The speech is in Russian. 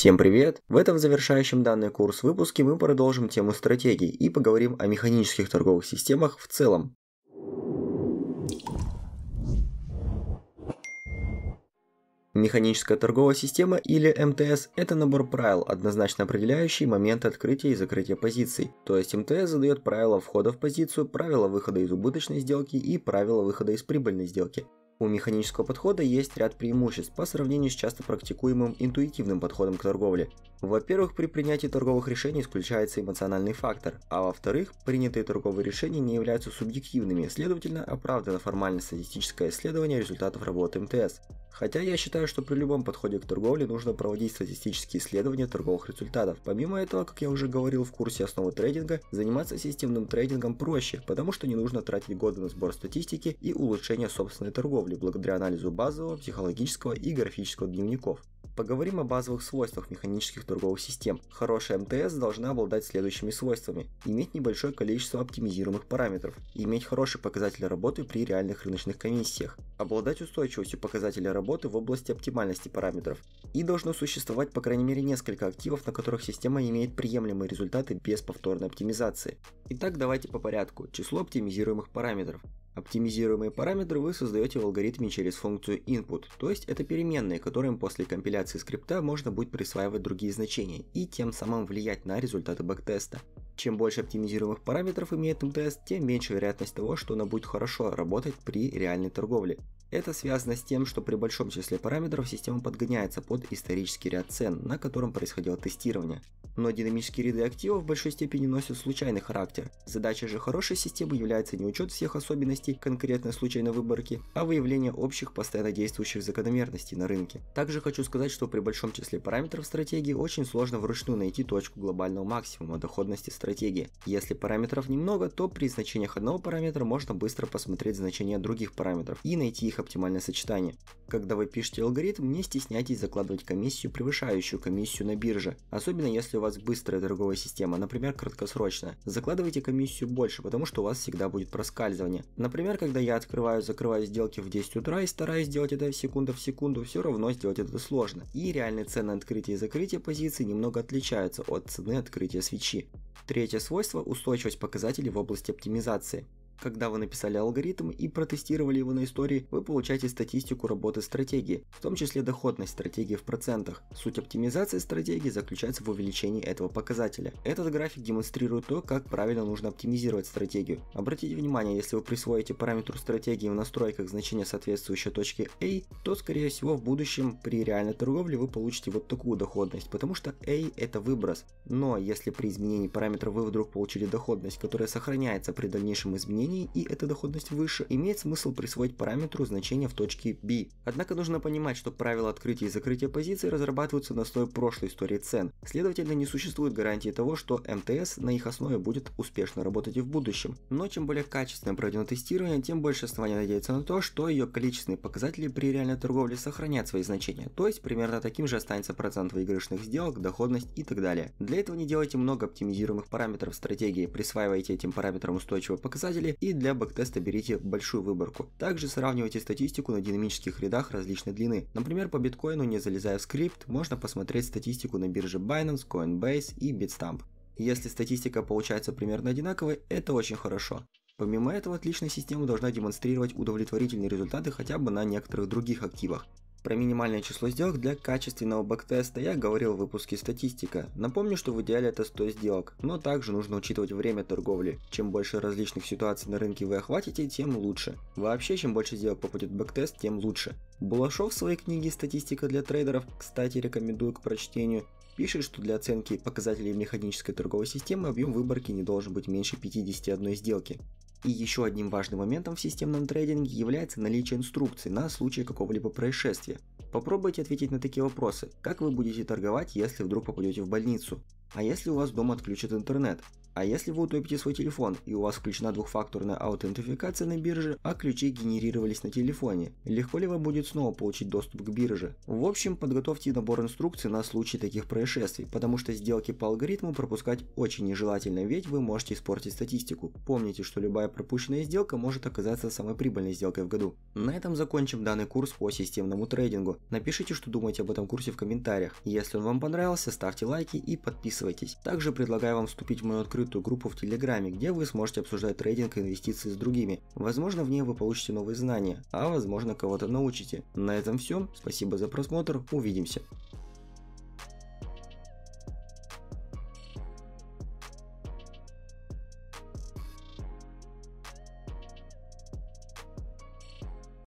Всем привет! В этом завершающем данный курс выпуске мы продолжим тему стратегий и поговорим о механических торговых системах в целом. Механическая торговая система или МТС – это набор правил, однозначно определяющий момент открытия и закрытия позиций. То есть МТС задает правила входа в позицию, правила выхода из убыточной сделки и правила выхода из прибыльной сделки. У механического подхода есть ряд преимуществ по сравнению с часто практикуемым интуитивным подходом к торговле. Во-первых, при принятии торговых решений исключается эмоциональный фактор, а во-вторых, принятые торговые решения не являются субъективными, следовательно, оправдано формально статистическое исследование результатов работы МТС. Хотя я считаю, что при любом подходе к торговле нужно проводить статистические исследования торговых результатов. Помимо этого, как я уже говорил в курсе основы трейдинга, заниматься системным трейдингом проще, потому что не нужно тратить годы на сбор статистики и улучшение собственной торговли благодаря анализу базового, психологического и графического дневников. Поговорим о базовых свойствах механических торговых систем. Хорошая МТС должна обладать следующими свойствами. Иметь небольшое количество оптимизируемых параметров. Иметь хороший показатель работы при реальных рыночных комиссиях. Обладать устойчивостью показателя работы в области оптимальности параметров. И должно существовать по крайней мере несколько активов, на которых система имеет приемлемые результаты без повторной оптимизации. Итак, давайте по порядку. Число оптимизируемых параметров. Оптимизируемые параметры вы создаете в алгоритме через функцию input, то есть это переменные, которым после компиляции скрипта можно будет присваивать другие значения и тем самым влиять на результаты бэктеста. Чем больше оптимизируемых параметров имеет МТС, тем меньше вероятность того, что она будет хорошо работать при реальной торговле. Это связано с тем, что при большом числе параметров система подгоняется под исторический ряд цен, на котором происходило тестирование. Но динамические ряды активов в большой степени носят случайный характер. Задача же хорошей системы является не учет всех особенностей конкретной случайной выборки, а выявление общих постоянно действующих закономерностей на рынке. Также хочу сказать, что при большом числе параметров стратегии очень сложно вручную найти точку глобального максимума доходности стратегии. Если параметров немного, то при значениях одного параметра можно быстро посмотреть значения других параметров и найти их оптимальное сочетание. Когда вы пишете алгоритм, не стесняйтесь закладывать комиссию, превышающую комиссию на бирже, особенно если у вас вас быстрая торговая система, например, краткосрочная, закладывайте комиссию больше, потому что у вас всегда будет проскальзывание. Например, когда я открываю, закрываю сделки в 10 утра и стараюсь делать это секунда в секунду, все равно сделать это сложно. И реальные цены открытия и закрытия позиций немного отличаются от цены открытия свечи. Третье свойство – устойчивость показателей в области оптимизации. Когда вы написали алгоритм и протестировали его на истории, вы получаете статистику работы стратегии, в том числе доходность стратегии в процентах. Суть оптимизации стратегии заключается в увеличении этого показателя. Этот график демонстрирует то, как правильно нужно оптимизировать стратегию. Обратите внимание, если вы присвоите параметру стратегии в настройках значение соответствующей точки A, то скорее всего в будущем при реальной торговле вы получите вот такую доходность, потому что A это выброс. Но если при изменении параметра вы вдруг получили доходность, которая сохраняется при дальнейшем изменении, значений и эта доходность выше, имеет смысл присвоить параметру значение в точке B. Однако нужно понимать, что правила открытия и закрытия позиций разрабатываются на основе прошлой истории цен. Следовательно, не существует гарантии того, что МТС на их основе будет успешно работать и в будущем. Но чем более качественно проведено тестирование, тем больше оснований надеяться на то, что ее количественные показатели при реальной торговле сохранят свои значения, то есть примерно таким же останется процент выигрышных сделок, доходность и так далее. Для этого не делайте много оптимизируемых параметров стратегии, присваивайте этим параметрам устойчивые показатели и для бэктеста берите большую выборку. Также сравнивайте статистику на динамических рядах различной длины. Например, по биткоину, не залезая в скрипт, можно посмотреть статистику на бирже Binance, Coinbase и Bitstamp. Если статистика получается примерно одинаковой, это очень хорошо. Помимо этого, отличная система должна демонстрировать удовлетворительные результаты хотя бы на некоторых других активах. Про минимальное число сделок для качественного бэктеста я говорил в выпуске «Статистика». Напомню, что в идеале это 100 сделок, но также нужно учитывать время торговли. Чем больше различных ситуаций на рынке вы охватите, тем лучше. Вообще, чем больше сделок попадет в бэктест, тем лучше. Булашов в своей книге «Статистика для трейдеров», кстати, рекомендую к прочтению, пишет, что для оценки показателей механической торговой системы объем выборки не должен быть меньше 51 сделки. И еще одним важным моментом в системном трейдинге является наличие инструкции на случай какого-либо происшествия. Попробуйте ответить на такие вопросы. Как вы будете торговать, если вдруг попадете в больницу? А если у вас дома отключат интернет? А если вы утопите свой телефон и у вас включена двухфакторная аутентификация на бирже, а ключи генерировались на телефоне, легко ли вам будет снова получить доступ к бирже? В общем, подготовьте набор инструкций на случай таких происшествий, потому что сделки по алгоритму пропускать очень нежелательно, ведь вы можете испортить статистику. Помните, что любая пропущенная сделка может оказаться самой прибыльной сделкой в году. На этом закончим данный курс по системному трейдингу. Напишите, что думаете об этом курсе в комментариях. Если он вам понравился, ставьте лайки и подписывайтесь. Также предлагаю вам вступить в мою открытую открытую группу в Телеграме, где вы сможете обсуждать трейдинг и инвестиции с другими. Возможно, в ней вы получите новые знания, а возможно, кого-то научите. На этом все. Спасибо за просмотр. Увидимся.